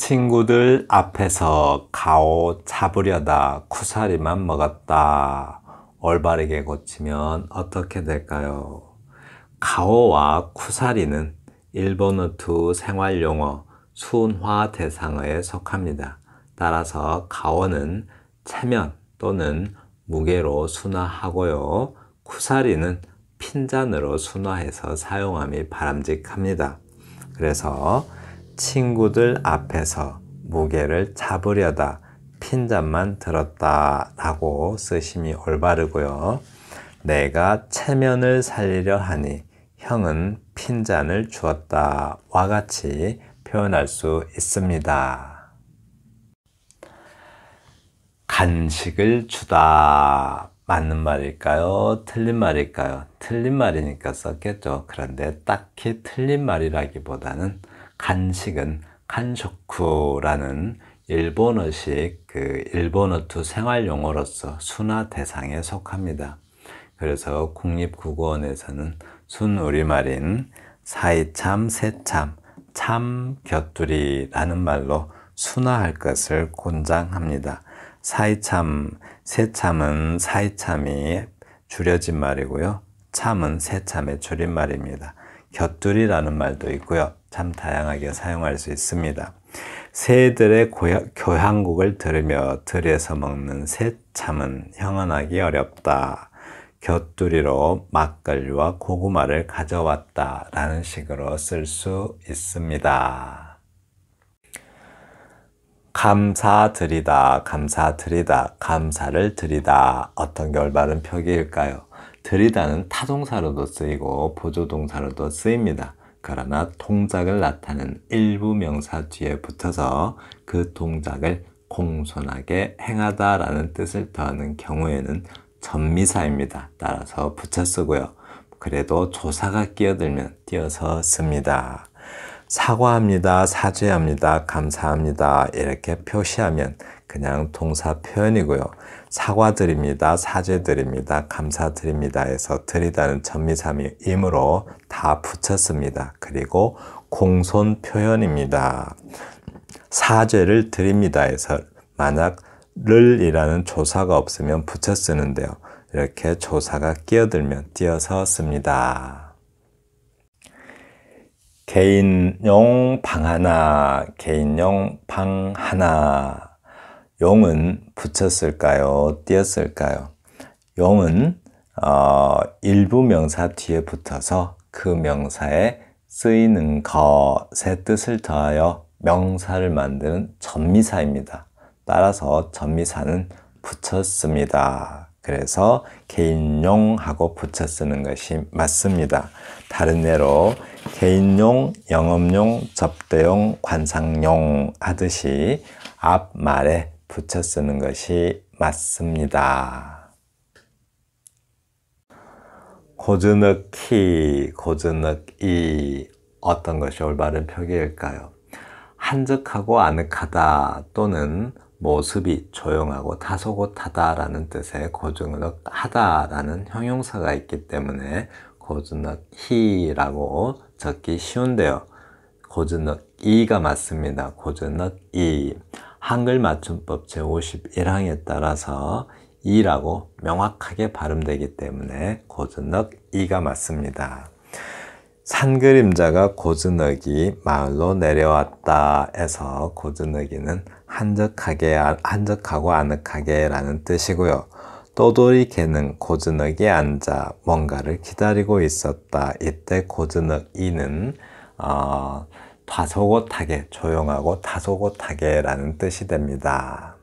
친구들 앞에서 가오 잡으려다 쿠사리만 먹었다. 올바르게 고치면 어떻게 될까요? 가오와 쿠사리는 일본어 두 생활용어 순화 대상어에 속합니다. 따라서 가오는 체면 또는 무게로 순화하고요. 쿠사리는 핀잔으로 순화해서 사용함이 바람직합니다. 그래서 친구들 앞에서 무게를 잡으려다 핀잔만 들었다 라고 쓰심이 올바르고요. 내가 체면을 살리려 하니 형은 핀잔을 주었다 와 같이 표현할 수 있습니다. 간식을 주다 맞는 말일까요? 틀린 말일까요? 틀린 말이니까 썼겠죠. 그런데 딱히 틀린 말이라기보다는 간식은 칸쇼쿠라는 일본어식 그 일본어투 생활 용어로서 순화 대상에 속합니다. 그래서 국립국어원에서는 순 우리말인 사이참, 세참참 곁들이라는 말로 순화할 것을 권장합니다. 사이참, 세참은 사이참이 줄여진 말이고요. 참은 세참의 줄임말입니다. 곁들이라는 말도 있고요. 참 다양하게 사용할 수 있습니다. 새들의 교향곡을 들으며 들에서 먹는 새참은 형언하기 어렵다. 곁두리로 막걸리와 고구마를 가져왔다. 라는 식으로 쓸 수 있습니다. 감사드리다, 감사드리다, 감사를 드리다. 어떤 결바른 표기일까요? 드리다는 타동사로도 쓰이고 보조동사로도 쓰입니다. 그러나 동작을 나타낸 일부 명사 뒤에 붙어서 그 동작을 공손하게 행하다 라는 뜻을 더하는 경우에는 전미사입니다. 따라서 붙여 쓰고요. 그래도 조사가 끼어들면 띄어서 씁니다. 사과합니다, 사죄합니다, 감사합니다 이렇게 표시하면 그냥 동사 표현이고요. 사과드립니다. 사죄드립니다. 감사드립니다. 해서 드리다는 전미삼위임으로다 붙였습니다. 그리고 공손 표현입니다. 사죄를 드립니다. 해서 만약 를이라는 조사가 없으면 붙여 쓰는데요. 이렇게 조사가 끼어들면 띄어서 씁니다. 개인용 방 하나, 개인용 방 하나. 용은 붙였을까요? 띄었을까요? 용은 어, 일부 명사 뒤에 붙어서 그 명사에 쓰이는 것의 뜻을 더하여 명사를 만드는 전미사입니다. 따라서 전미사는 붙였습니다. 그래서 개인용하고 붙여 쓰는 것이 맞습니다. 다른 예로 개인용, 영업용, 접대용, 관상용 하듯이 앞 말에 붙여 쓰는 것이 맞습니다. 고즈넉히, 고즈넉이 어떤 것이 올바른 표기일까요? 한적하고 아늑하다 또는 모습이 조용하고 다소곳하다라는 뜻의 고즈넉하다라는 형용사가 있기 때문에 고즈넉히라고 적기 쉬운데요. 고즈넉이가 맞습니다. 고즈넉이. 한글 맞춤법 제51항에 따라서 이라고 명확하게 발음되기 때문에 고즈넉 이가 맞습니다. 산 그림자가 고즈넉이 마을로 내려왔다 에서 고즈넉이는 한적하게, 한적하고 아늑하게 라는 뜻이고요. 떠돌이 개는 고즈넉이 앉아 뭔가를 기다리고 있었다. 이때 고즈넉이는 어, 다소곳하게 조용하고 다소곳하게 라는 뜻이 됩니다.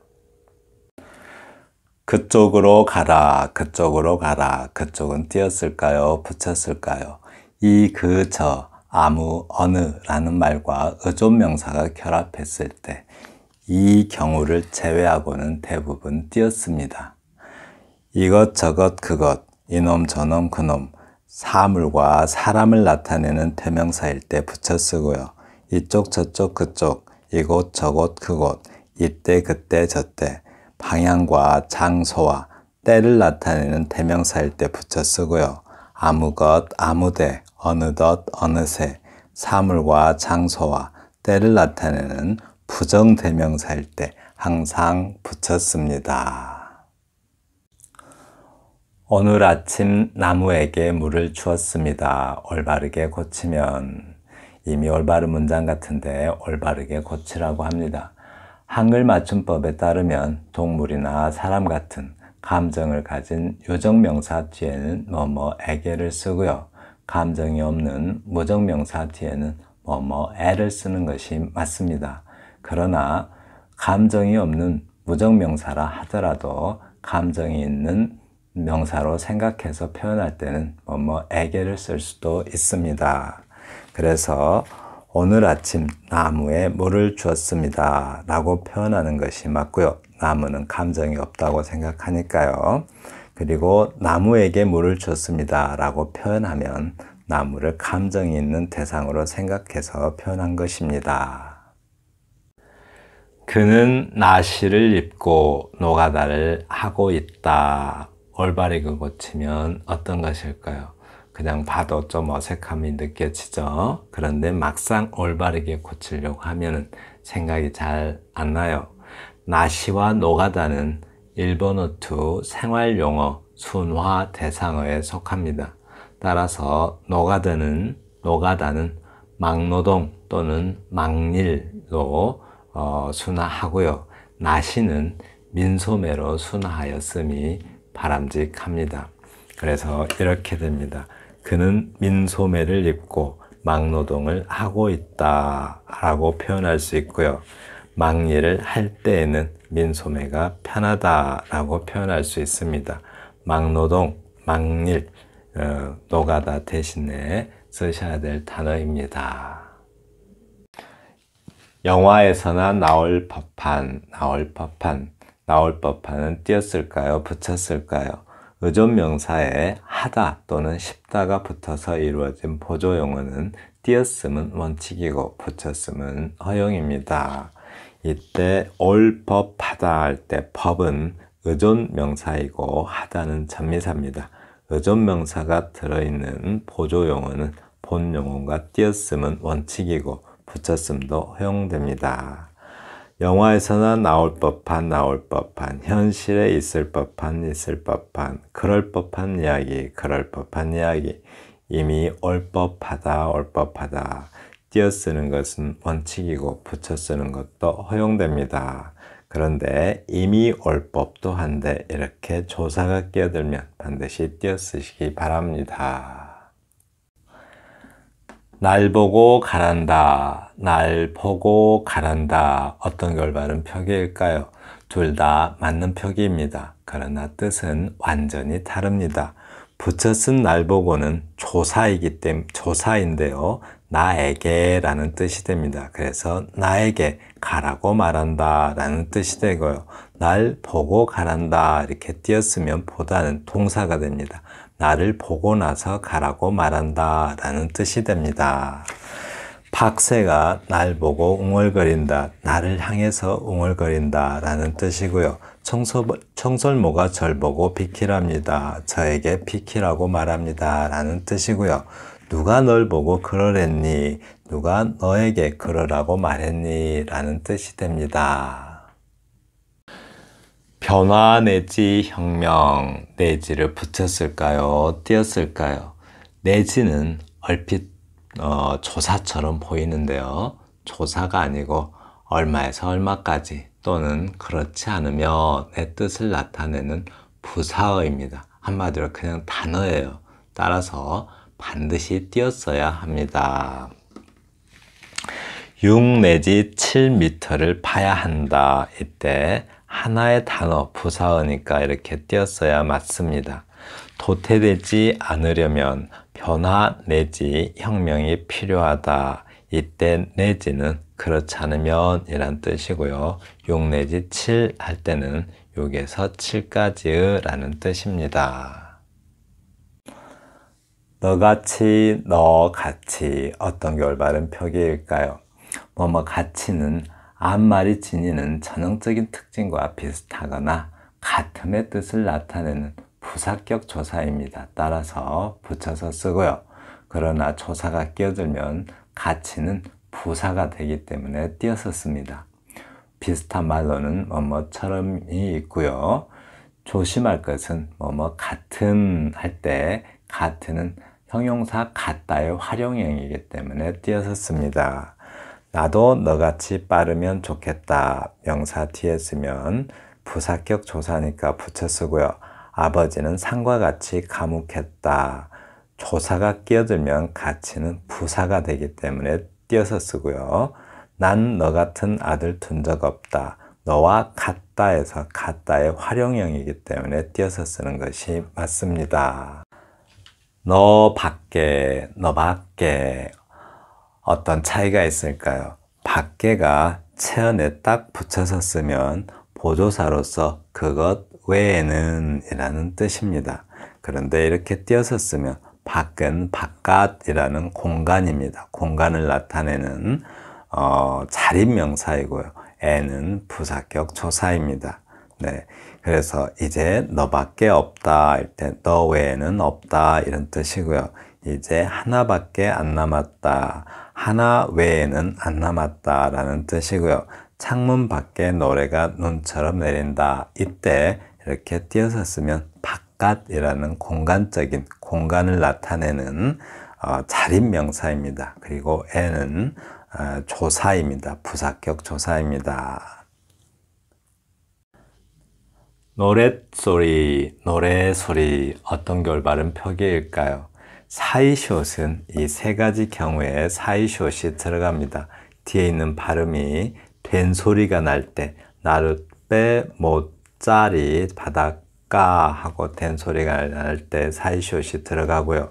그쪽으로 가라 그쪽으로 가라 그쪽은 띄었을까요 붙였을까요 이 그 저 아무 어느 라는 말과 의존명사가 결합했을 때 이 경우를 제외하고는 대부분 띄었습니다. 이것저것 그것 이놈 저놈 그놈 사물과 사람을 나타내는 대명사일 때 붙여 쓰고요. 이쪽 저쪽 그쪽 이곳 저곳 그곳 이때 그때 저때 방향과 장소와 때를 나타내는 대명사일 때 붙여 쓰고요. 아무것 아무데 어느덧 어느새 사물과 장소와 때를 나타내는 부정 대명사일 때 항상 붙였습니다 오늘 아침 나무에게 물을 주었습니다. 올바르게 고치면 이미 올바른 문장 같은데 올바르게 고치라고 합니다. 한글 맞춤법에 따르면 동물이나 사람 같은 감정을 가진 요정명사 뒤에는 뭐뭐에게를 쓰고요. 감정이 없는 무정명사 뒤에는 뭐뭐에를 쓰는 것이 맞습니다. 그러나 감정이 없는 무정명사라 하더라도 감정이 있는 명사로 생각해서 표현할 때는 뭐뭐에게를 쓸 수도 있습니다. 그래서 오늘 아침 나무에 물을 주었습니다. 라고 표현하는 것이 맞고요. 나무는 감정이 없다고 생각하니까요. 그리고 나무에게 물을 주었습니다 라고 표현하면 나무를 감정이 있는 대상으로 생각해서 표현한 것입니다. 그는 나시를 입고 노가다를 하고 있다. 올바르게 고치면 어떤 것일까요? 그냥 봐도 좀 어색함이 느껴지죠. 그런데 막상 올바르게 고치려고 하면 생각이 잘 안 나요. 나시와 노가다는 일본어 투 생활 용어 순화 대상어에 속합니다. 따라서 노가다는 노가다는 막노동 또는 막일로 어, 순화하고요. 나시는 민소매로 순화하였음이 바람직합니다. 그래서 이렇게 됩니다. 그는 민소매를 입고 막노동을 하고 있다 라고 표현할 수 있고요. 막리를할 때에는 민소매가 편하다 라고 표현할 수 있습니다. 막노동, 막일, 어, 노가다 대신에 쓰셔야 될 단어입니다. 영화에서나 나올 법한, 나올 법한, 나올 법한은 띄었을까요? 붙였을까요? 의존명사에 하다 또는 싶다가 붙어서 이루어진 보조용어는 띄었음은 원칙이고 붙였음은 허용입니다. 이때 올 법하다 할 때 법은 의존명사이고 하다는 전미사입니다. 의존명사가 들어있는 보조용어는 본용어가 띄었음은 원칙이고 붙였음도 허용됩니다. 영화에서나 나올 법한 나올 법한 현실에 있을 법한 있을 법한 그럴 법한 이야기 그럴 법한 이야기 이미 올 법하다 올 법하다 띄어쓰는 것은 원칙이고 붙여 쓰는 것도 허용됩니다. 그런데 이미 올 법도 한데 이렇게 조사가 끼어들면 반드시 띄어쓰시기 바랍니다. 날 보고 가란다. 날 보고 가란다. 어떤 결말은 표기일까요? 둘 다 맞는 표기입니다. 그러나 뜻은 완전히 다릅니다. 붙여 쓴 날 보고는 조사이기 때문에 조사인데요. 나에게라는 뜻이 됩니다. 그래서 나에게 가라고 말한다라는 뜻이 되고요. 날 보고 가란다 이렇게 띄었으면 보다는 동사가 됩니다. 나를 보고 나서 가라고 말한다 라는 뜻이 됩니다. 박새가 날 보고 웅얼거린다, 나를 향해서 웅얼거린다 라는 뜻이고요. 청소, 청설모가 절 보고 비키랍니다. 저에게 비키라고 말합니다 라는 뜻이고요. 누가 널 보고 그러랬니? 누가 너에게 그러라고 말했니? 라는 뜻이 됩니다. 변화 내지 혁명 내지를 붙였을까요? 띄었을까요? 내지는 얼핏 어, 조사처럼 보이는데요. 조사가 아니고 얼마에서 얼마까지 또는 그렇지 않으며 내 뜻을 나타내는 부사어입니다. 한마디로 그냥 단어예요. 따라서 반드시 띄었어야 합니다. 6 내지 7m를 파야 한다. 이때 하나의 단어, 부사어니까 이렇게 띄었어야 맞습니다. 도태되지 않으려면 변화 내지 혁명이 필요하다. 이때 내지는 그렇지 않으면 이란 뜻이고요. 6 내지 7할 때는 6에서 7까지 라는 뜻입니다. 너같이 너같이 어떤 게 올바른 표기일까요? 뭐뭐 가치는 앞말이 지니는 전형적인 특징과 비슷하거나 같음의 뜻을 나타내는 부사격 조사입니다. 따라서 붙여서 쓰고요. 그러나 조사가 끼어들면 가치는 부사가 되기 때문에 띄어서 씁니다. 비슷한 말로는 뭐 뭐처럼이 있고요. 조심할 것은 뭐 뭐 같은 할 때 같은은 형용사 같다의 활용형이기 때문에 띄어서 씁니다. 나도 너같이 빠르면 좋겠다. 명사 뒤에 쓰면 부사격 조사니까 붙여 쓰고요. 아버지는 상과 같이 감옥했다. 조사가 끼어들면 가치는 부사가 되기 때문에 띄어서 쓰고요. 난 너 같은 아들 둔 적 없다. 너와 같다에서 같다의 활용형이기 때문에 띄어서 쓰는 것이 맞습니다. 너 밖에, 너 밖에, 어떤 차이가 있을까요? 밖에가 체언에 딱 붙여서 쓰면 보조사로서 그것 외에는 이라는 뜻입니다. 그런데 이렇게 띄어서 쓰면 밖은 바깥이라는 공간입니다. 공간을 나타내는 어, 자립명사이고요. 애는 부사격 조사입니다. 네. 그래서 이제 너밖에 없다 할때너 외에는 없다 이런 뜻이고요. 이제 하나밖에 안 남았다. 하나 외에는 안 남았다라는 뜻이고요. 창문 밖에 노래가 눈처럼 내린다. 이때 이렇게 띄어서 쓰면 바깥이라는 공간적인 공간을 나타내는 어, 자립 명사입니다. 그리고 애는 어, 조사입니다. 부사격 조사입니다. 노랫소리, 노래소리 어떤 결발음 표기일까요? 사이숏은 이 세 가지 경우에 사이숏이 들어갑니다. 뒤에 있는 발음이 된 소리가 날 때 나룻배 모짜리 바닷가 하고 된 소리가 날 때 사이숏이 들어가고요.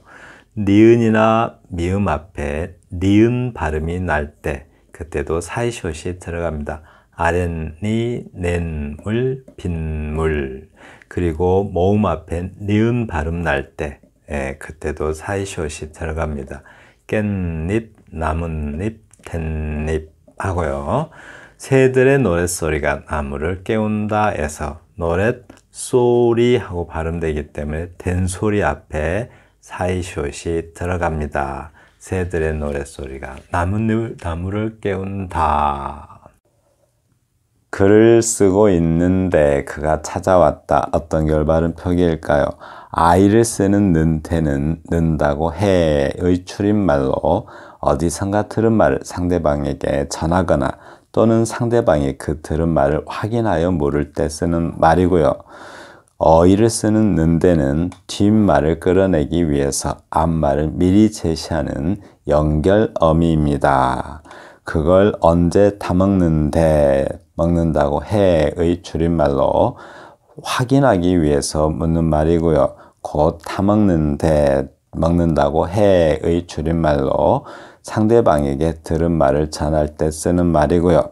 니은이나 미음 앞에 니은 발음이 날 때 그때도 사이숏이 들어갑니다. 아랫니 낸물 빈물 그리고 모음 앞에 니은 발음 날때 예, 그때도 사이시옷이 들어갑니다. 깻잎, 나뭇잎, 텐잎 하고요. 새들의 노랫소리가 나무를 깨운다 에서 노랫소리 하고 발음되기 때문에 된소리 앞에 사이시옷이 들어갑니다. 새들의 노랫소리가 나뭇잎, 나무를 깨운다 글을 쓰고 있는데 그가 찾아왔다. 어떤 결말은 표기일까요? 아이를 쓰는 는태는 는다고 해의 출입말로 어디선가 들은 말을 상대방에게 전하거나 또는 상대방이 그 들은 말을 확인하여 물을 때 쓰는 말이고요. 어이를 쓰는 는데는 뒷말을 끌어내기 위해서 앞말을 미리 제시하는 연결 어미입니다. 그걸 언제 다먹는데 먹는다고 해의 줄임말로 확인하기 위해서 묻는 말이고요. 곧 타먹는데 먹는다고 해의 줄임말로 상대방에게 들은 말을 전할 때 쓰는 말이고요.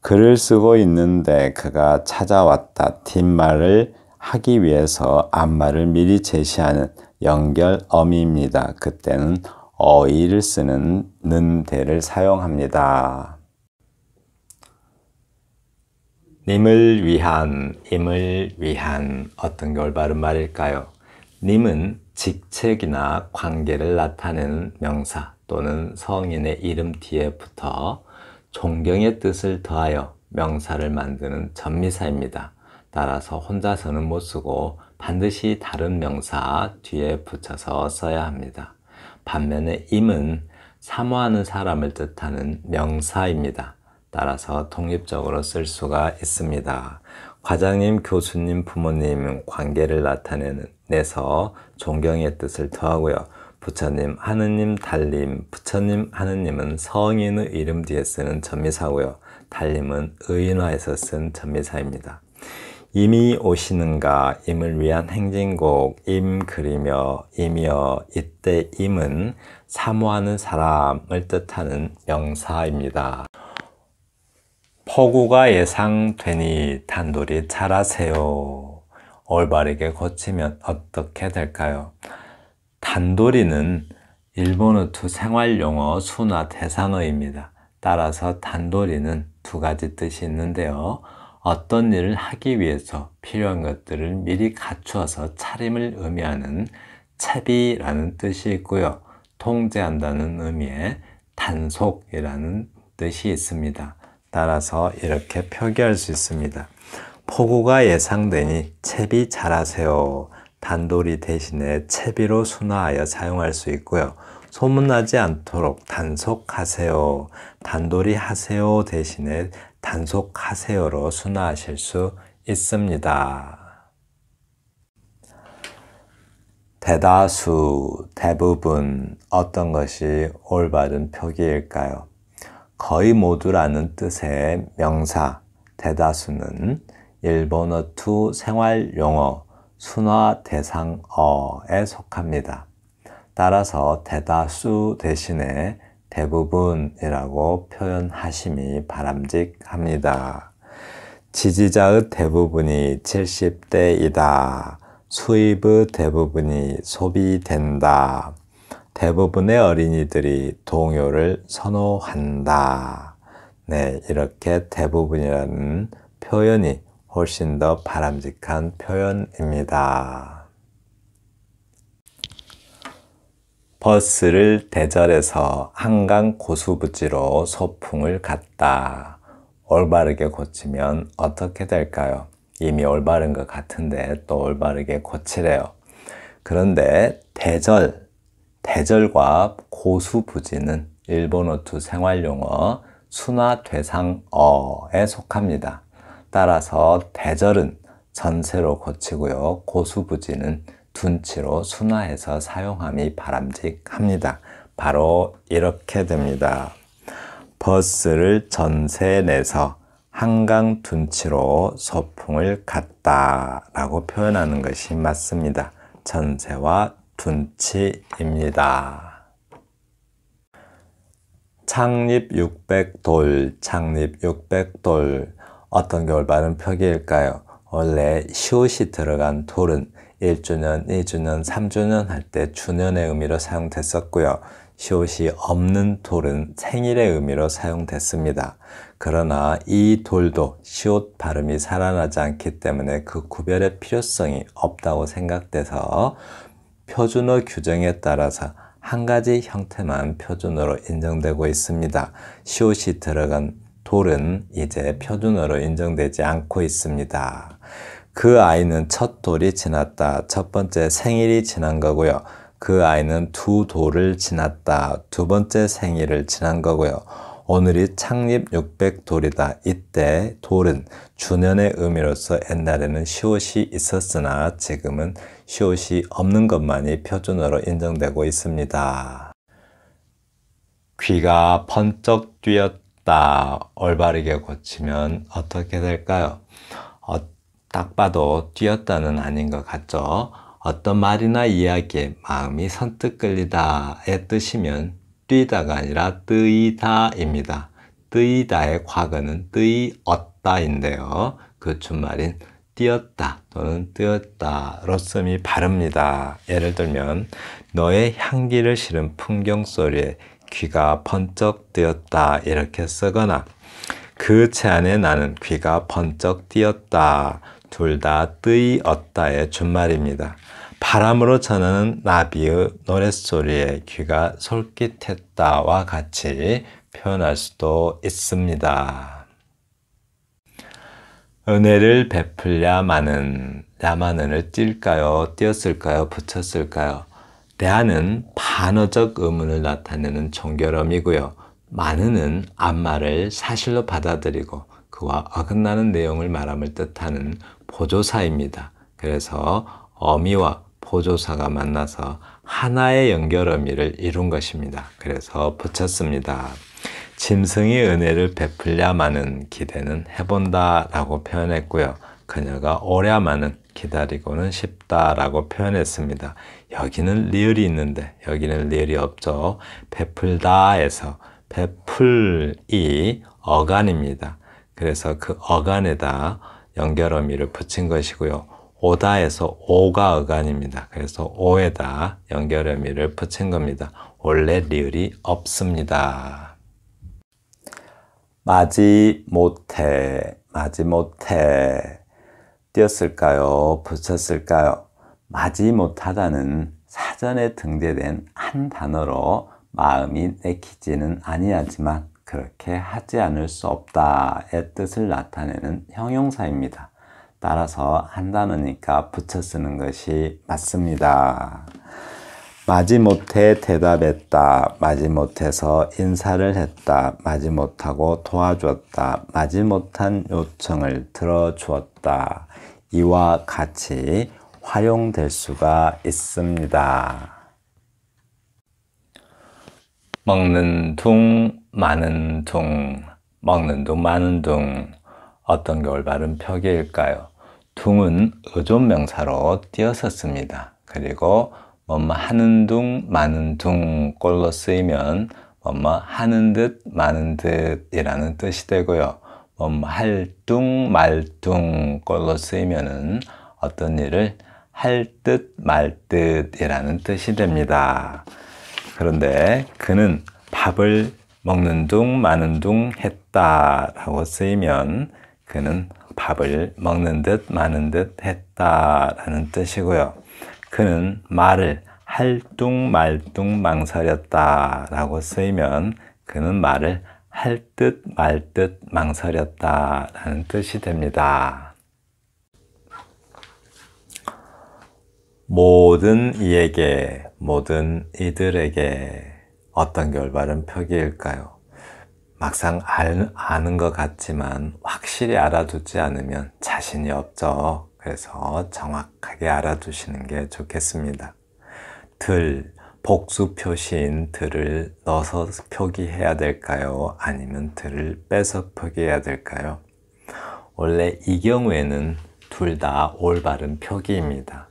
글을 쓰고 있는데 그가 찾아왔다 뒷말을 하기 위해서 앞말을 미리 제시하는 연결 어미입니다. 그때는 어이를 쓰는 는대를 사용합니다. 님을 위한, 임을 위한 어떤 게 올바른 말일까요? 님은 직책이나 관계를 나타내는 명사 또는 성인의 이름 뒤에 붙어 존경의 뜻을 더하여 명사를 만드는 전미사입니다. 따라서 혼자서는 못 쓰고 반드시 다른 명사 뒤에 붙여서 써야 합니다. 반면에 임은 사모하는 사람을 뜻하는 명사입니다. 따라서 독립적으로 쓸 수가 있습니다. 과장님, 교수님, 부모님 관계를 나타내서 는 존경의 뜻을 더하고요. 부처님, 하느님, 달님, 부처님, 하느님은 성인의 이름 뒤에 쓰는 전미사고요. 달님은 의인화에서 쓴 전미사입니다. 이미 오시는가 임을 위한 행진곡 임 그리며 임이여 이때 임은 사모하는 사람을 뜻하는 명사입니다. 폭우가 예상되니 단돌이 잘하세요. 올바르게 고치면 어떻게 될까요? 단돌이는 일본어 투 생활용어 순화 대상어입니다. 따라서 단돌이는 두 가지 뜻이 있는데요. 어떤 일을 하기 위해서 필요한 것들을 미리 갖추어서 차림을 의미하는 채비라는 뜻이 있고요. 통제한다는 의미의 단속이라는 뜻이 있습니다. 따라서 이렇게 표기할 수 있습니다. 폭우가 예상되니 채비 잘하세요. 단돌이 대신에 채비로 순화하여 사용할 수 있고요. 소문나지 않도록 단속하세요. 단돌이 하세요 대신에 단속하세요로 순화하실 수 있습니다. 대다수, 대부분 어떤 것이 올바른 표기일까요? 거의 모두라는 뜻의 명사, 대다수는 일본어 투 생활 용어 순화 대상어에 속합니다. 따라서 대다수 대신에 대부분이라고 표현하심이 바람직합니다. 지지자의 대부분이 70대이다. 수입의 대부분이 소비된다. 대부분의 어린이들이 동요를 선호한다. 네, 이렇게 대부분이라는 표현이 훨씬 더 바람직한 표현입니다. 버스를 대절해서 한강 고수부지로 소풍을 갔다. 올바르게 고치면 어떻게 될까요? 이미 올바른 것 같은데 또 올바르게 고치래요. 그런데 대절 대절과 고수부지는 일본어투 생활용어 순화대상어에 속합니다. 따라서 대절은 전세로 고치고요. 고수부지는 둔치로 순화해서 사용함이 바람직합니다. 바로 이렇게 됩니다. 버스를 전세 내서 한강 둔치로 소풍을 갔다 라고 표현하는 것이 맞습니다. 전세와 둔치입니다. 창립 600돌, 창립 600돌 어떤 게 올바른 표기일까요? 원래 시옷이 들어간 돌은 1주년, 2주년, 3주년 할 때 주년의 의미로 사용됐었고요. 시옷이 없는 돌은 생일의 의미로 사용됐습니다. 그러나 이 돌도 시옷 발음이 살아나지 않기 때문에 그 구별의 필요성이 없다고 생각돼서 표준어 규정에 따라서 한 가지 형태만 표준어로 인정되고 있습니다. 시옷이 들어간 돌은 이제 표준어로 인정되지 않고 있습니다. 그 아이는 첫 돌이 지났다. 첫 번째 생일이 지난 거고요. 그 아이는 두 돌을 지났다. 두 번째 생일을 지난 거고요. 오늘이 창립 600돌이다. 이때 돌은 주년의 의미로서 옛날에는 시옷이 있었으나 지금은 시옷이 없는 것만이 표준으로 인정되고 있습니다. 귀가 번쩍 뛰었다. 올바르게 고치면 어떻게 될까요? 어, 딱 봐도 뛰었다는 아닌 것 같죠? 어떤 말이나 이야기에 마음이 선뜻 끌리다의 뜻이면 뛰다가 아니라 뜨이다입니다. 뜨다의 과거는 뜨었다인데요그 준말인 뛰었다 또는 뛰었다로 씀이 바릅니다. 예를 들면 너의 향기를 실은 풍경 소리에 귀가 번쩍 뛰었다 이렇게 쓰거나 그 채 안에 나는 귀가 번쩍 뛰었다 둘 다뜨었다의 준말입니다. 바람으로 차는 나비의 노랫소리에 귀가 솔깃했다와 같이 표현할 수도 있습니다. 은혜를 베풀랴마는 야만은을 띨까요? 띄었을까요? 붙였을까요? 대안은 반어적 의문을 나타내는 정결함이고요. 만은은 안마를 사실로 받아들이고 그와 어긋나는 내용을 말함을 뜻하는 보조사입니다. 그래서 어미와 보조사가 만나서 하나의 연결 어미를 이룬 것입니다. 그래서 붙였습니다. 짐승이 은혜를 베풀랴마는 기대는 해본다 라고 표현했고요. 그녀가 오랴마는 기다리고는 싶다라고 표현했습니다. 여기는 리을이 있는데 여기는 리을이 없죠. 베풀다에서 베풀이 어간입니다. 그래서 그 어간에다 연결어미를 붙인 것이고요. 오다에서 오가 어간입니다. 그래서 오에다 연결의미를 붙인 겁니다. 원래 리을이 없습니다. 마지 못해, 마지 못해. 띄었을까요? 붙였을까요? 마지 못하다는 사전에 등재된 한 단어로 마음이 내키지는 아니하지만 그렇게 하지 않을 수 없다의 뜻을 나타내는 형용사입니다. 따라서 한다어니까 붙여 쓰는 것이 맞습니다. 마지못해 대답했다. 마지못해서 인사를 했다. 마지못하고 도와주다 마지못한 요청을 들어주었다. 이와 같이 활용될 수가 있습니다. 먹는 둥, 마는 둥, 먹는 둥, 마는 둥. 어떤 게 올바른 표기일까요? 둥은 의존 명사로 띄어썼습니다. 그리고 뭐뭐 하는 둥, 마는 둥 꼴로 쓰이면 뭐뭐 하는 듯, 마는 듯이라는 뜻이 되고요. 뭐뭐 할 둥, 말 둥 꼴로 쓰이면 어떤 일을 할 듯, 말 듯이라는 뜻이 됩니다. 그런데 그는 밥을 먹는 둥, 마는 둥 했다라고 쓰이면 그는 밥을 먹는 듯 마는 듯 했다라는 뜻이고요. 그는 말을 할뚱말뚱 망설였다라고 쓰이면 그는 말을 할 듯 말 듯 망설였다라는 뜻이 됩니다. 모든 이에게 모든 이들에게 어떤 결말은 표기일까요? 막상 아는 것 같지만 확실히 알아두지 않으면 자신이 없죠. 그래서 정확하게 알아두시는 게 좋겠습니다. 들, 복수 표시인 들을 넣어서 표기해야 될까요? 아니면 들을 빼서 표기해야 될까요? 원래 이 경우에는 둘 다 올바른 표기입니다.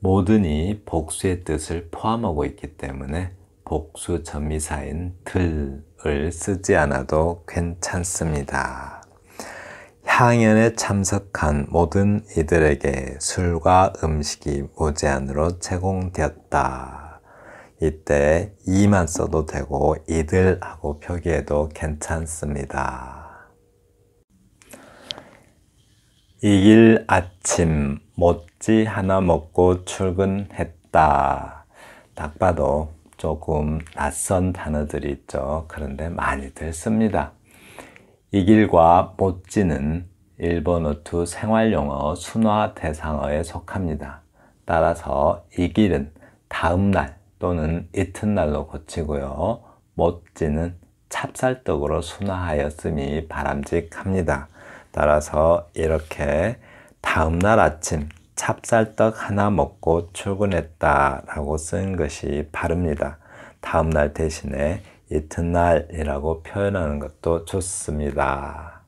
모든이 복수의 뜻을 포함하고 있기 때문에 복수 전미사인 들을 쓰지 않아도 괜찮습니다. 향연에 참석한 모든 이들에게 술과 음식이 무제한으로 제공되었다. 이때 이만 써도 되고 이들하고 표기해도 괜찮습니다. 이길 아침 모찌 하나 먹고 출근했다. 딱 봐도 조금 낯선 단어들이 있죠. 그런데 많이들 씁니다. 이 길과 못지는 일본어투 생활용어 순화 대상어에 속합니다. 따라서 이 길은 다음날 또는 이튿날로 고치고요. 못지는 찹쌀떡으로 순화하였음이 바람직합니다. 따라서 이렇게 다음날 아침 찹쌀떡 하나 먹고 출근했다라고 쓴 것이 바릅니다. 다음 날 대신에 이튿날이라고 표현하는 것도 좋습니다.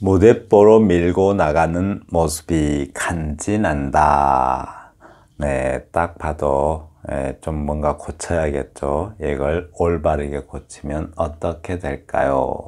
무대뽀로 밀고 나가는 모습이 간지난다. 네, 딱 봐도 예, 좀 뭔가 고쳐야겠죠. 이걸 올바르게 고치면 어떻게 될까요?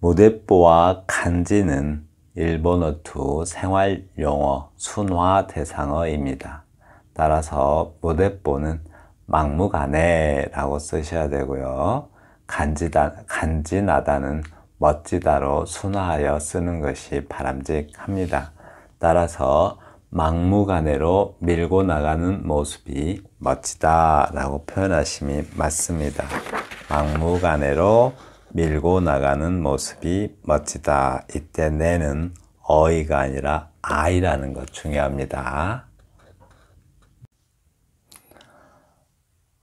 무대뽀와 간지는 일본어투 생활용어 순화 대상어입니다. 따라서 모대뽀는 막무가내 라고 쓰셔야 되고요. 간지다, 간지나다는 멋지다로 순화하여 쓰는 것이 바람직합니다. 따라서 막무가내로 밀고 나가는 모습이 멋지다 라고 표현하심이 맞습니다. 막무가내로 밀고 나가는 모습이 멋지다. 이때 내는 어이가 아니라 아이라는 것 중요합니다.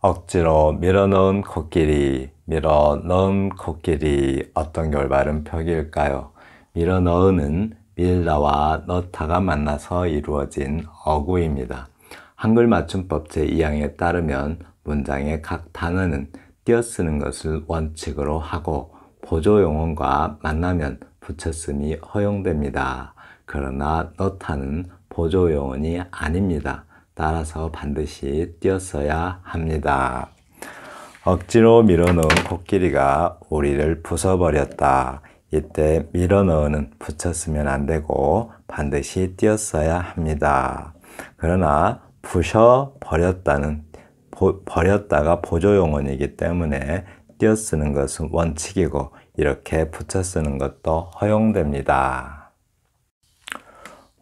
억지로 밀어넣은 코끼리, 밀어넣은 코끼리 어떤 결발은 벽일까요 밀어넣은은 밀다와 넣다가 만나서 이루어진 어구입니다. 한글 맞춤법 제2항에 따르면 문장의 각 단어는 띄어쓰는 것을 원칙으로 하고 보조용언과 만나면 붙였음이 허용됩니다. 그러나 너타는 보조용언이 아닙니다. 따라서 반드시 띄었어야 합니다. 억지로 밀어넣은 코끼리가 우리를 부숴버렸다. 이때 밀어넣은 붙였으면 안 되고 반드시 띄었어야 합니다. 그러나 부셔버렸다는 버렸다가 보조용언이기 때문에 띄어쓰는 것은 원칙이고 이렇게 붙여 쓰는 것도 허용됩니다.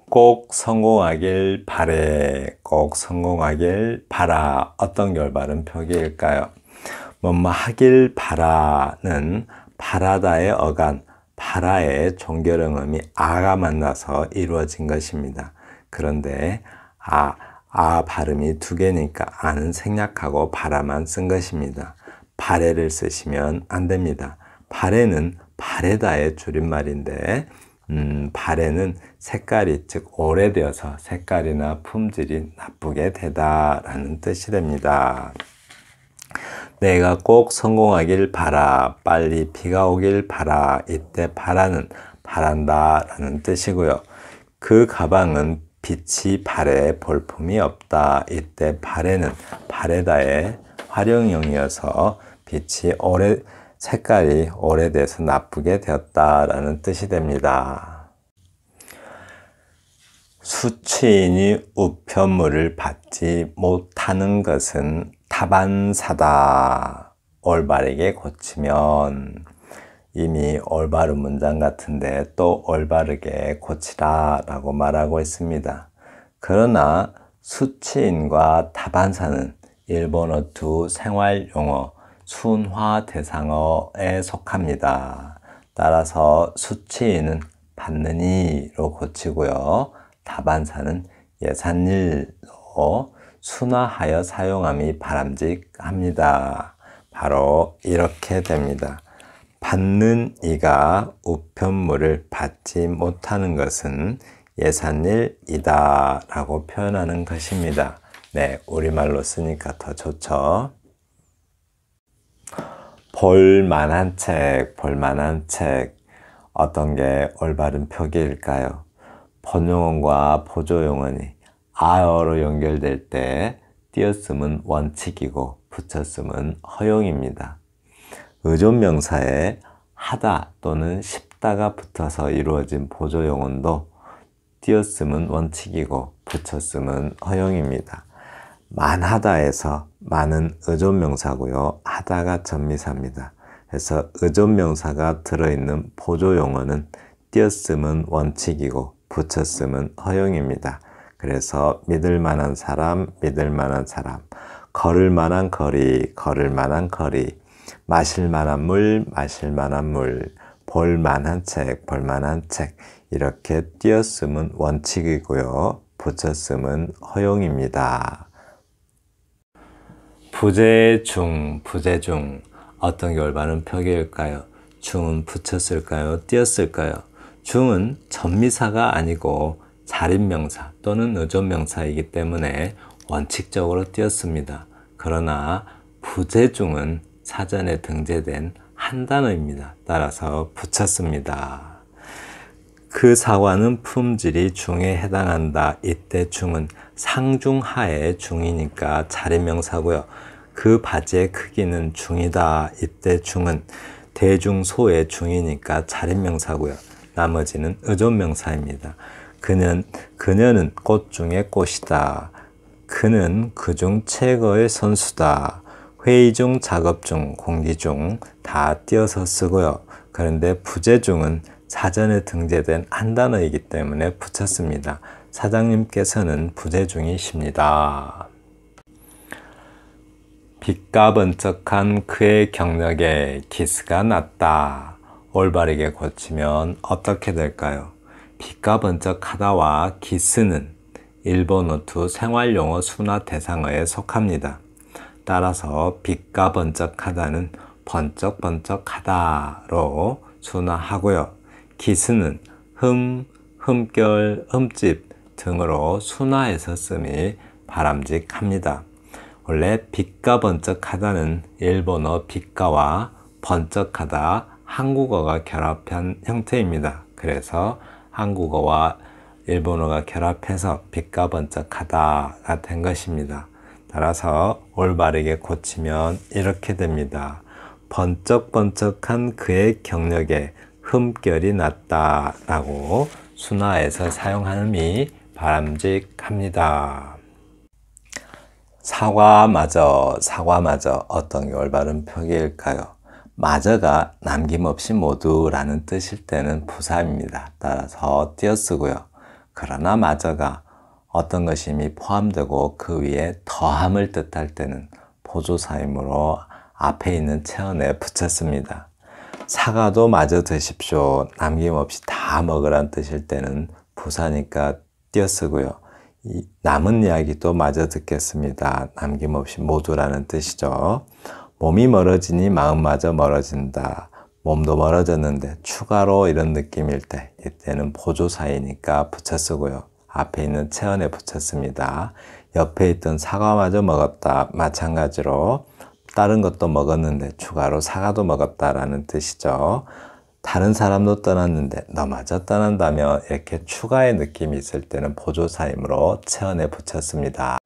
꼭 성공하길 바래, 꼭 성공하길 바라 어떤 결말은 표기일까요? 뭐뭐 하길 바라는 바라다의 어간, 바라의 종결음음이 아가 만나서 이루어진 것입니다. 그런데 아, 아 발음이 두 개니까 아는 생략하고 바라만 쓴 것입니다. 발해를 쓰시면 안 됩니다. 발해는 발에다의 줄임말인데 음, 발에는 색깔이 즉 오래되어서 색깔이나 품질이 나쁘게 되다라는 뜻이 됩니다. 내가 꼭 성공하길 바라, 빨리 비가 오길 바라, 이때 바라는 바란다라는 뜻이고요. 그 가방은 빛이 발에 볼품이 없다. 이때 발에는 발에다의 활용형이어서 빛이 오래 색깔이 오래돼서 나쁘게 되었다라는 뜻이 됩니다. 수취인이 우편물을 받지 못하는 것은 타반사다. 올바르게 고치면 이미 올바른 문장 같은데 또 올바르게 고치라 라고 말하고 있습니다. 그러나 수치인과 다반사는 일본어 두 생활 용어 순화 대상어에 속합니다. 따라서 수치인은 받느니로 고치고요. 다반사는 예산일로 순화하여 사용함이 바람직합니다. 바로 이렇게 됩니다. 받는 이가 우편물을 받지 못하는 것은 예산일이다 라고 표현하는 것입니다. 네, 우리말로 쓰니까 더 좋죠. 볼만한 책, 볼만한 책. 어떤 게 올바른 표기일까요? 번용언과 보조용언이 아어로 연결될 때 띄어쓰면 원칙이고 붙였으면 허용입니다. 의존명사에 하다 또는 싶다가 붙어서 이루어진 보조용언도 띄었음은 원칙이고 붙였음은 허용입니다. 만하다에서 많은 의존명사고요. 하다가 전미사입니다. 그래서 의존명사가 들어있는 보조용어는 띄었음은 원칙이고 붙였음은 허용입니다. 그래서 믿을 만한 사람, 믿을 만한 사람, 걸을 만한 거리, 걸을 만한 거리, 마실 만한 물, 마실 만한 물, 볼 만한 책, 볼 만한 책 이렇게 띄었음은 원칙이고요. 붙였음은 허용입니다. 부재중, 부재중 어떤 게 올바른 표기일까요? 중은 붙였을까요? 띄었을까요? 중은 전미사가 아니고 자립명사 또는 의존명사이기 때문에 원칙적으로 띄었습니다. 그러나 부재중은 사전에 등재된 한 단어입니다. 따라서 붙였습니다. 그 사과는 품질이 중에 해당한다. 이때 중은 상중하의 중이니까 자리명사고요. 그 바지의 크기는 중이다. 이때 중은 대중소의 중이니까 자리명사고요. 나머지는 의존명사입니다. 그는 그녀는 꽃 중의 꽃이다. 그는 그중 최고의 선수다. 회의 중, 작업 중, 공기 중 다 띄어서 쓰고요. 그런데 부재 중은 사전에 등재된 한 단어이기 때문에 붙였습니다. 사장님께서는 부재 중이십니다. 빛과 번쩍한 그의 경력에 기스가 났다. 올바르게 고치면 어떻게 될까요? 빛과 번쩍하다와 기스는 일본어 투 생활용어 순화 대상어에 속합니다. 따라서 빛과 번쩍하다는 번쩍번쩍하다로 순화하고요. 기스는 흠, 흠결, 흠집 등으로 순화해서 쓰이 바람직합니다. 원래 빛과 번쩍하다는 일본어 빛과와 번쩍하다 한국어가 결합한 형태입니다. 그래서 한국어와 일본어가 결합해서 빛과 번쩍하다가 된 것입니다. 따라서 올바르게 고치면 이렇게 됩니다. 번쩍번쩍한 그의 경력에 흠결이 났다라고 순화해서 사용함이 바람직합니다. 사과마저 사과마저 어떤 게 올바른 표기일까요? 마저가 남김없이 모두라는 뜻일 때는 부사입니다. 따라서 띄어쓰고요. 그러나 마저가 어떤 것임이 포함되고 그 위에 더함을 뜻할 때는 보조사임으로 앞에 있는 체언에 붙였습니다. 사과도 마저 드십시오. 남김없이 다 먹으란 뜻일 때는 부사니까 띄어쓰고요. 남은 이야기도 마저 듣겠습니다. 남김없이 모두라는 뜻이죠. 몸이 멀어지니 마음마저 멀어진다. 몸도 멀어졌는데 추가로 이런 느낌일 때 이때는 보조사이니까 붙여 쓰고요. 앞에 있는 체온에 붙였습니다. 옆에 있던 사과마저 먹었다. 마찬가지로 다른 것도 먹었는데 추가로 사과도 먹었다라는 뜻이죠. 다른 사람도 떠났는데 너마저 떠난다면 이렇게 추가의 느낌이 있을 때는 보조사이므로 체언에 붙였습니다.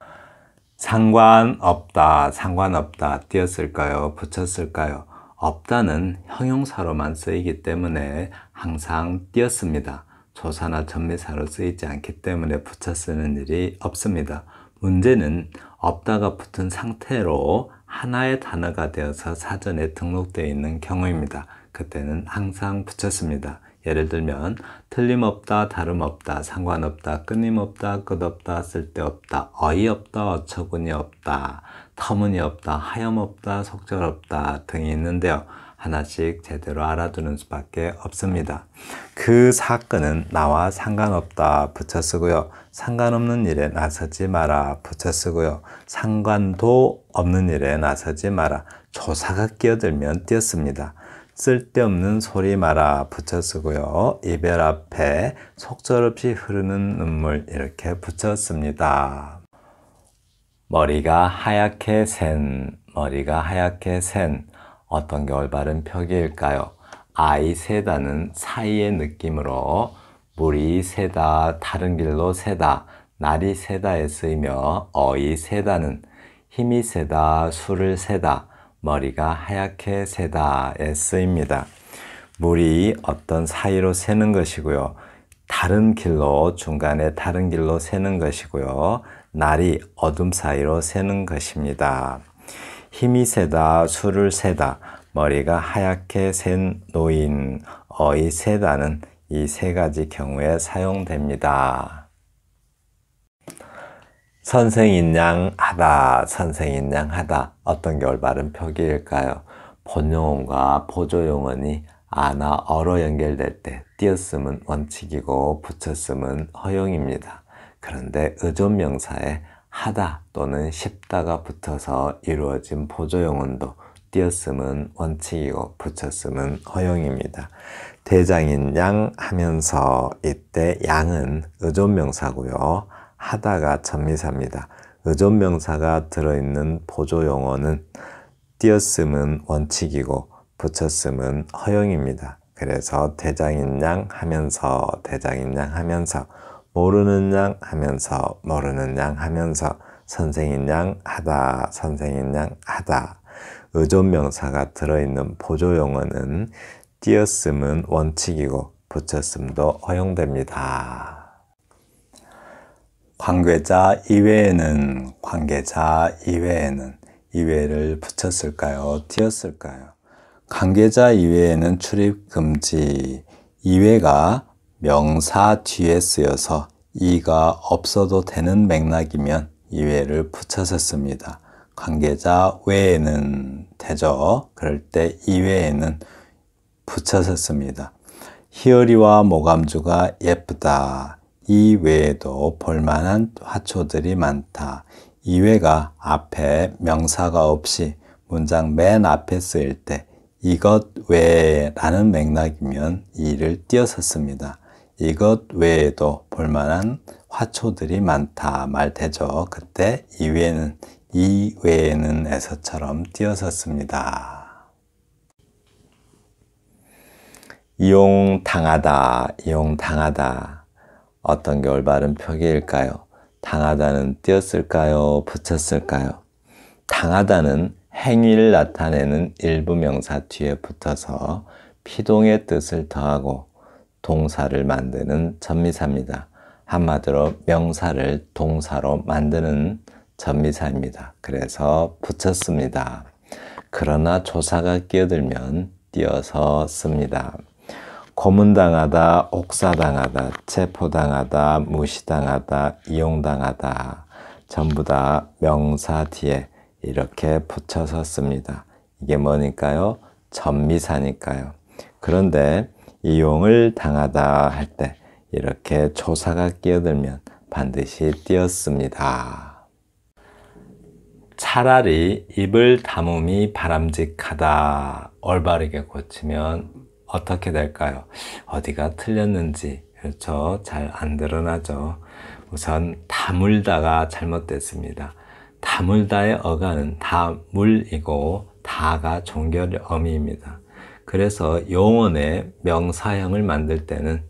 상관없다, 상관없다 띄었을까요? 붙였을까요? 없다는 형용사로만 쓰이기 때문에 항상 띄었습니다. 조사나 전미사로 쓰이지 않기 때문에 붙여 쓰는 일이 없습니다. 문제는 없다가 붙은 상태로 하나의 단어가 되어서 사전에 등록되어 있는 경우입니다. 그때는 항상 붙였습니다. 예를 들면 틀림없다, 다름없다, 상관없다, 끊임없다, 끝없다, 쓸데없다, 어이없다, 어처구니없다, 터무니없다, 하염없다, 속절없다 등이 있는데요. 하나씩 제대로 알아두는 수밖에 없습니다. 그 사건은 나와 상관없다 붙여 쓰고요. 상관없는 일에 나서지 마라 붙여 쓰고요. 상관도 없는 일에 나서지 마라. 조사가 끼어들면 띄었습니다. 쓸데없는 소리 마라 붙여 쓰고요. 이별 앞에 속절없이 흐르는 눈물 이렇게 붙였습니다. 머리가 하얗게 샌 머리가 하얗게 샌 어떤 게 올바른 표기일까요? 아이 세다는 사이의 느낌으로 물이 세다, 다른 길로 세다, 날이 세다에 쓰이며 어이 세다는 힘이 세다, 술을 세다, 머리가 하얗게 세다에 쓰입니다. 물이 어떤 사이로 새는 것이고요. 다른 길로 중간에 다른 길로 새는 것이고요. 날이 어둠 사이로 새는 것입니다. 힘이 세다, 술을 세다, 머리가 하얗게 센 노인, 어이 세다는 이 세 가지 경우에 사용됩니다. 선생인 양 하다, 선생인 양 하다. 어떤 게 올바른 표기일까요? 본용과 보조용어니 아나 어로 연결될 때 띄었음은 원칙이고 붙였음은 허용입니다. 그런데 의존명사에 하다 또는 쉽다가 붙어서 이루어진 보조용언도 띄었음은 원칙이고 붙였음은 허용입니다. 대장인 양 하면서 이때 양은 의존명사고요. 하다가 전미사입니다. 의존명사가 들어있는 보조용어는 띄었음은 원칙이고 붙였음은 허용입니다. 그래서 대장인 양 하면서 대장인 양 하면서 모르는 양 하면서 모르는 양 하면서 선생인 양 하다 선생인 양 하다 의존명사가 들어있는 보조용어는 띄었음은 원칙이고 붙였음도 허용됩니다. 관계자 이외에는 관계자 이외에는 이외를 붙였을까요? 띄었을까요? 관계자 이외에는 출입 금지 이외가 명사 뒤에 쓰여서 이가 없어도 되는 맥락이면 이외를 붙여서 씁니다. 관계자 외에는 되죠. 그럴 때 이외에는 붙여서 씁니다. 희어리와 모감주가 예쁘다. 이 외에도 볼만한 화초들이 많다. 이외가 앞에 명사가 없이 문장 맨 앞에 쓰일 때 이것 외에라는 맥락이면 이를 띄어썼습니다. 이것 외에도 볼만한 화초들이 많다 말 되죠. 그때 이외에는 이외에는 에서처럼 뛰어섰습니다. 이용당하다, 이용당하다. 어떤 게 올바른 표기일까요? 당하다는 뛰었을까요? 붙였을까요? 당하다는 행위를 나타내는 일부 명사 뒤에 붙어서 피동의 뜻을 더하고 동사를 만드는 전미사입니다. 한마디로 명사를 동사로 만드는 전미사입니다. 그래서 붙였습니다. 그러나 조사가 끼어들면 띄어서 씁니다. 고문당하다, 옥사당하다, 체포당하다, 무시당하다, 이용당하다 전부 다 명사 뒤에 이렇게 붙여서 씁니다. 이게 뭐니까요? 전미사니까요. 그런데 이용을 당하다 할 때 이렇게 조사가 끼어들면 반드시 띄었습니다. 차라리 입을 다음이 바람직하다 올바르게 고치면 어떻게 될까요? 어디가 틀렸는지 그렇죠? 잘 안 드러나죠. 우선 다물다가 잘못됐습니다. 다물다의 어간은 다물이고 다가 종결 어미입니다. 그래서 용언의 명사형을 만들 때는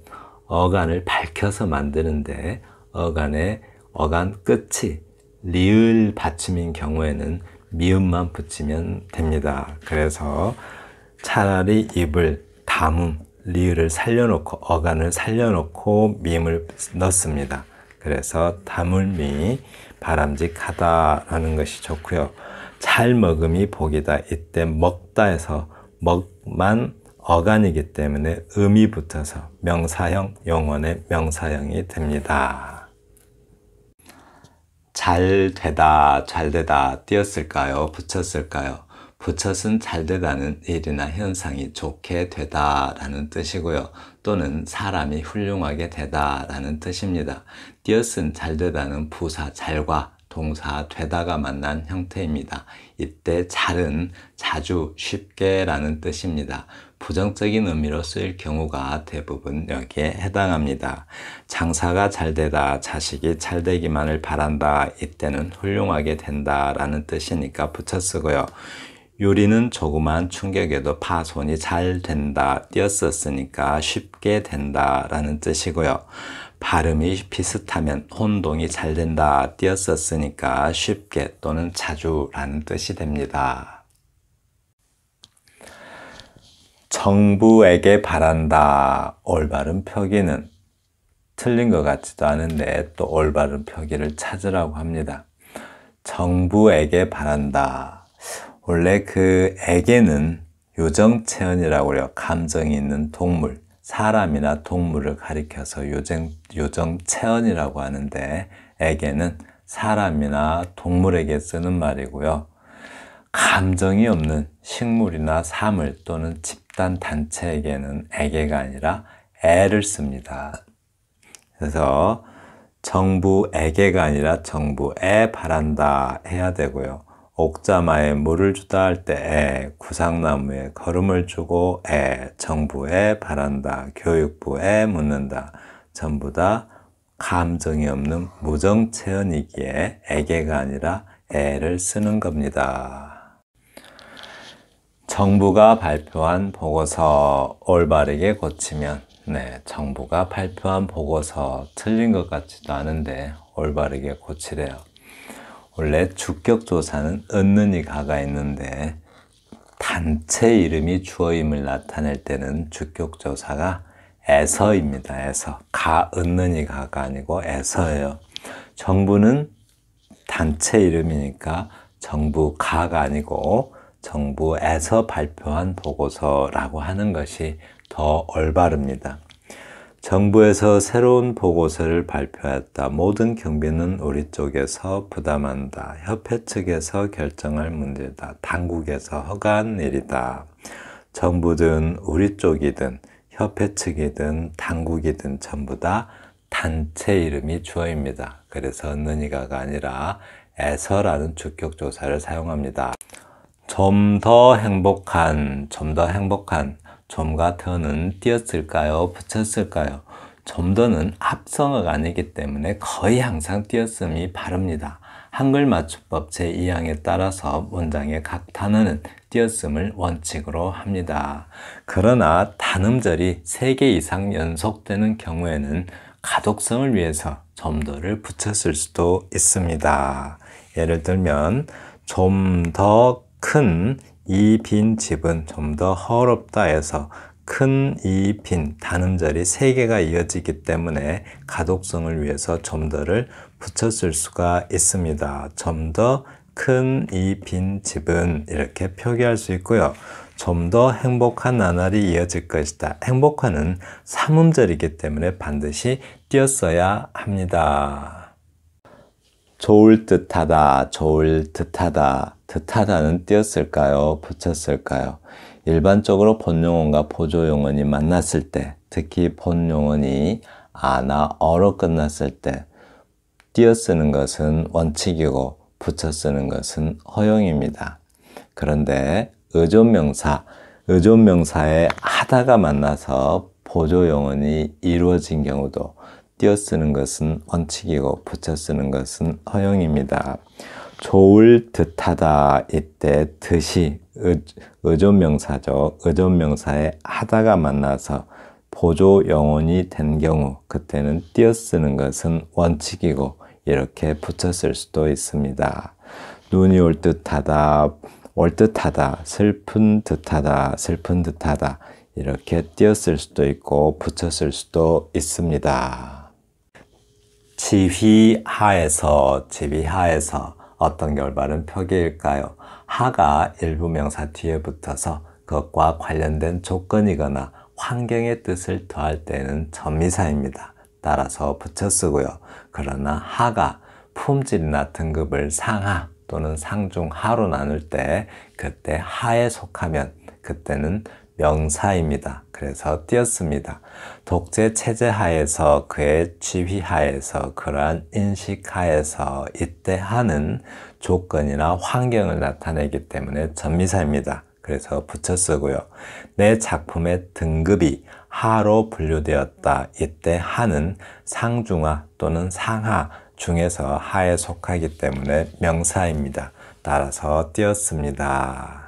어간을 밝혀서 만드는데 어간의 어간 끝이 리을 받침인 경우에는 미음만 붙이면 됩니다. 그래서 차라리 입을 담음, 리을을 살려놓고 어간을 살려놓고 미음을 넣습니다. 그래서 다물미 바람직하다라는 것이 좋고요. 잘 먹음이 복이다. 이때 먹다에서 먹만 어간이기 때문에 음이 붙어서 명사형 영언의 명사형이 됩니다. 잘 되다, 잘 되다 띄었을까요? 붙였을까요? 붙여쓴 잘 되다는 일이나 현상이 좋게 되다라는 뜻이고요. 또는 사람이 훌륭하게 되다라는 뜻입니다. 띄어쓴 잘 되다는 부사 잘과 동사 되다가 만난 형태입니다. 이때 잘은 자주 쉽게 라는 뜻입니다. 부정적인 의미로 쓰일 경우가 대부분 여기에 해당합니다. 장사가 잘 되다, 자식이 잘 되기만을 바란다, 이때는 훌륭하게 된다 라는 뜻이니까 붙여 쓰고요. 요리는 조그만 충격에도 파손이 잘 된다, 띄었었으니까 쉽게 된다 라는 뜻이고요. 발음이 비슷하면 혼동이 잘 된다 띄었었으니까 쉽게 또는 자주라는 뜻이 됩니다. 정부에게 바란다 올바른 표기는 틀린 것 같지도 않은데 또 올바른 표기를 찾으라고 합니다. 정부에게 바란다. 원래 그 에게는 요정체연이라고 해요. 감정이 있는 동물. 사람이나 동물을 가리켜서 요정, 요정 체언이라고 하는데 에게는 사람이나 동물에게 쓰는 말이고요. 감정이 없는 식물이나 사물 또는 집단 단체에게는 에게가 아니라 에를 씁니다. 그래서 정부에게가 아니라 정부에 바란다 해야 되고요. 옥자마에 물을 주다 할때 에, 구상나무에 걸음을 주고 에, 정부에 바란다, 교육부에 묻는다. 전부 다 감정이 없는 무정체언이기에 에게가 아니라 에를 쓰는 겁니다. 정부가 발표한 보고서 올바르게 고치면 네, 정부가 발표한 보고서 틀린 것 같지도 않은데 올바르게 고치래요. 원래 주격조사는 은는이 가가 있는데 단체 이름이 주어임을 나타낼 때는 주격조사가 에서입니다. 에서. 가, 얻는 이 가가 아니고 에서예요. 정부는 단체 이름이니까 정부 가가 아니고 정부에서 발표한 보고서라고 하는 것이 더 올바릅니다. 정부에서 새로운 보고서를 발표했다. 모든 경비는 우리 쪽에서 부담한다. 협회 측에서 결정할 문제다. 당국에서 허가한 일이다. 정부든 우리 쪽이든 협회 측이든 당국이든 전부 다 단체 이름이 주어입니다. 그래서 느니가가 아니라 에서라는 주격조사를 사용합니다. 좀 더 행복한, 좀 더 행복한 좀과 더는 띄었을까요? 붙였을까요? 좀더는 합성어가 아니기 때문에 거의 항상 띄었음이 바릅니다. 한글 맞춤법 제2항에 따라서 문장의 각 단어는 띄었음을 원칙으로 합니다. 그러나 단음절이 3개 이상 연속되는 경우에는 가독성을 위해서 좀더를 붙였을 수도 있습니다. 예를 들면 좀더큰 이빈 집은 좀 더 허럽다 해서 큰 이 빈 단음절이 세개가 이어지기 때문에 가독성을 위해서 좀더를 붙였을 수가 있습니다. 좀 더 큰 이 빈 집은 이렇게 표기할 수 있고요. 좀 더 행복한 나날이 이어질 것이다. 행복한은 삼음절이기 때문에 반드시 띄었어야 합니다. 좋을 듯하다, 좋을 듯하다, 듯하다는 띄었을까요? 붙였을까요? 일반적으로 본용어가 보조용언이 만났을 때, 특히 본용언이 아나 어로 끝났을 때 띄어쓰는 것은 원칙이고 붙여쓰는 것은 허용입니다. 그런데 의존명사, 의존명사에 하다가 만나서 보조용언이 이루어진 경우도 띄어 쓰는 것은 원칙이고 붙여 쓰는 것은 허용입니다. 좋을 듯하다 이때 듯이 의존명사죠. 의존명사에 하다가 만나서 보조 영혼이 된 경우 그때는 띄어 쓰는 것은 원칙이고 이렇게 붙여 쓸 수도 있습니다. 눈이 올 듯하다, 올 듯하다, 슬픈 듯하다, 슬픈 듯하다 이렇게 띄어 쓸 수도 있고 붙여 쓸 수도 있습니다. 지휘하에서, 지휘하에서 어떤 결말은 표기일까요? 하가 일부명사 뒤에 붙어서 그것과 관련된 조건이거나 환경의 뜻을 더할 때는 전미사입니다. 따라서 붙여 쓰고요. 그러나 하가 품질이나 등급을 상하 또는 상중하로 나눌 때 그때 하에 속하면 그때는 명사입니다. 그래서 띄었습니다. 독재 체제 하에서 그의 지휘 하에서 그러한 인식 하에서 이때 하는 조건이나 환경을 나타내기 때문에 전미사입니다. 그래서 붙여 쓰고요. 내 작품의 등급이 하로 분류되었다. 이때 하는 상중하 또는 상하 중에서 하에 속하기 때문에 명사입니다. 따라서 띄었습니다.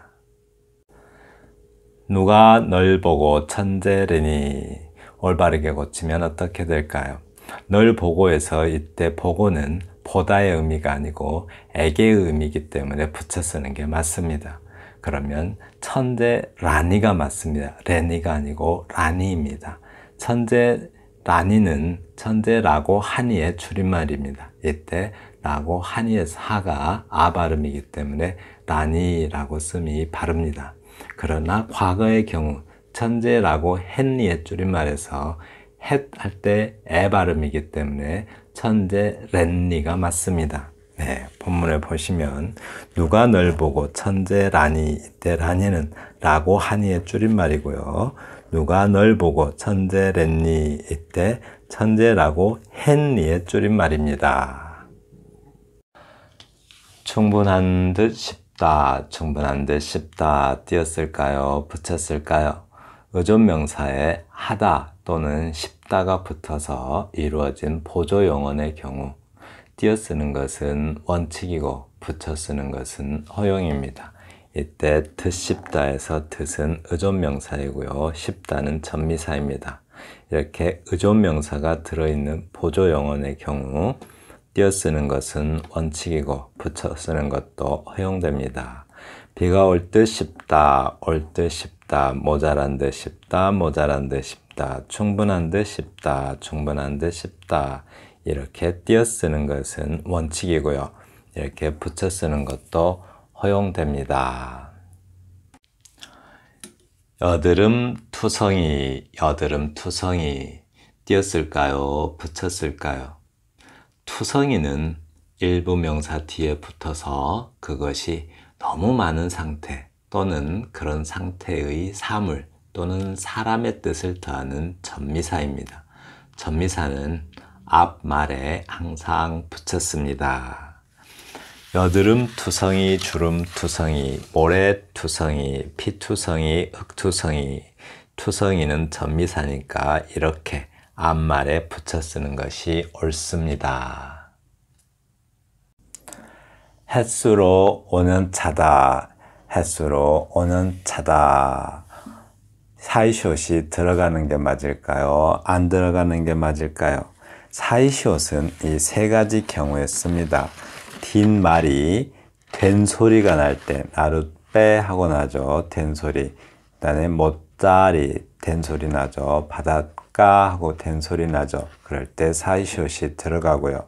누가 널 보고 천재래니 올바르게 고치면 어떻게 될까요? 널 보고에서 이때 보고는 보다의 의미가 아니고 에게의 의미이기 때문에 붙여 쓰는 게 맞습니다. 그러면 천재라니가 맞습니다. 레니가 아니고 라니입니다. 천재라니는 천재라고 한의의 줄임말입니다. 이때 라고 한이의 사가 아 발음이기 때문에 라니라고 쓰이 바릅니다. 그러나 과거의 경우 천재라고 헨리의 줄임말에서 헷 할 때 에 발음이기 때문에 천재 렌니가 맞습니다. 네, 본문에 보시면 누가 널 보고 천재라니 이때 라니는 라고 하니의 줄임말이고요. 누가 널 보고 천재랬니 이때 천재라고 했니의 줄임말입니다. 충분한 듯 싶. 쉽다, 충분한데 쉽다 띄었을까요? 붙였을까요? 의존명사에 하다 또는 쉽다가 붙어서 이루어진 보조용언의 경우 띄어쓰는 것은 원칙이고 붙여 쓰는 것은 허용입니다. 이때 뜻 쉽다에서 뜻은 의존명사이고요. 쉽다는 전미사입니다. 이렇게 의존명사가 들어있는 보조용언의 경우 띄어 쓰는 것은 원칙이고 붙여 쓰는 것도 허용됩니다. 비가 올듯 싶다, 올듯 싶다, 모자란 듯 싶다, 모자란 듯 싶다, 충분한 듯 싶다, 충분한 듯 싶다. 이렇게 띄어 쓰는 것은 원칙이고요. 이렇게 붙여 쓰는 것도 허용됩니다. 여드름 투성이, 여드름 투성이. 띄었을까요? 붙였을까요? 투성이는 일부 명사 뒤에 붙어서 그것이 너무 많은 상태 또는 그런 상태의 사물 또는 사람의 뜻을 더하는 전미사입니다. 전미사는 앞말에 항상 붙였습니다. 여드름 투성이, 주름 투성이, 모래 투성이, 피 투성이, 흙 투성이, 투성이는 전미사니까 이렇게 앞말에 붙여 쓰는 것이 옳습니다. 햇수로 오는 차다. 햇수로 오는 차다. 사이시이 들어가는 게 맞을까요? 안 들어가는 게 맞을까요? 사이시은이 세 가지 경우에 씁니다. 뒷말이 된 소리가 날 때 나룻 빼 하고 나죠. 된 소리. 그다음에 못자리 된 소리 나죠. 바다 까 하고 된소리 나죠. 그럴 때 사이시옷이 들어가고요.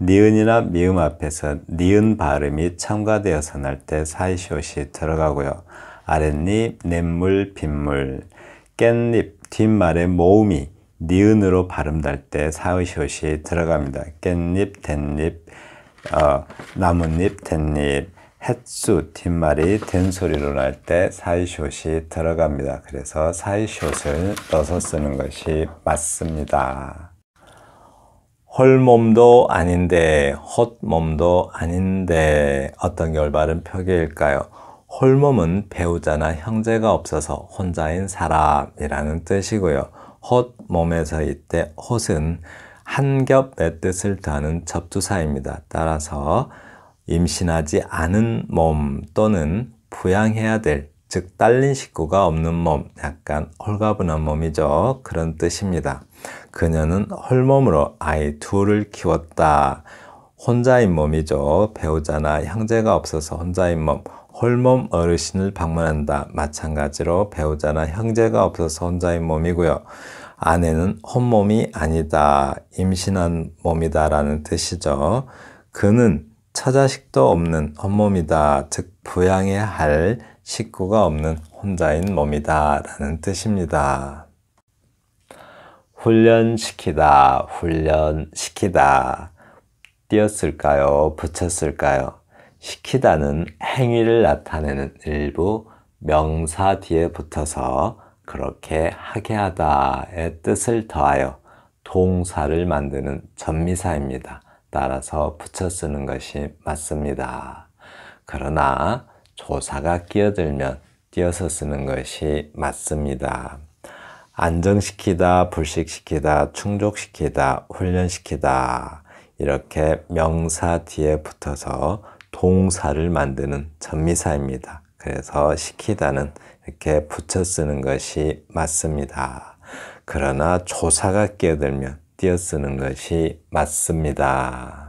니은이나 미음 앞에서 니은 발음이 첨가되어서 날 때 사이시옷이 들어가고요. 아랫잎 냇물, 빗물, 깻잎, 뒷말의 모음이 니은으로 발음 날때 사이시옷이 들어갑니다. 깻잎, 댄잎, 어, 나뭇잎, 댄잎, 햇수 뒷말이 된소리로 날 때 사이숏이 들어갑니다. 그래서 사이숏을 넣어서 쓰는 것이 맞습니다. 홀몸도 아닌데 헛몸도 아닌데 어떤 게 올바른 표기일까요? 홀몸은 배우자나 형제가 없어서 혼자인 사람이라는 뜻이고요. 헛몸에서 이때 헛은 한 겹의 뜻을 더하는 접두사입니다. 따라서 임신하지 않은 몸 또는 부양해야 될, 즉 딸린 식구가 없는 몸, 약간 홀가분한 몸이죠. 그런 뜻입니다. 그녀는 홀몸으로 아이 둘을 키웠다. 혼자인 몸이죠. 배우자나 형제가 없어서 혼자인 몸, 홀몸 어르신을 방문한다. 마찬가지로 배우자나 형제가 없어서 혼자인 몸이고요. 아내는 혼몸이 아니다. 임신한 몸이다라는 뜻이죠. 그는 처자식도 없는 헌몸이다. 즉 부양해야 할 식구가 없는 혼자인 몸이다. 라는 뜻입니다. 훈련시키다, 훈련시키다. 띄었을까요? 붙였을까요? 시키다는 행위를 나타내는 일부 명사 뒤에 붙어서 그렇게 하게 하다의 뜻을 더하여 동사를 만드는 전미사입니다. 따라서 붙여 쓰는 것이 맞습니다. 그러나 조사가 끼어들면 띄어서 쓰는 것이 맞습니다. 안정시키다, 불식시키다, 충족시키다, 훈련시키다 이렇게 명사 뒤에 붙어서 동사를 만드는 전미사입니다. 그래서 시키다는 이렇게 붙여 쓰는 것이 맞습니다. 그러나 조사가 끼어들면 띄어쓰는 것이 맞습니다.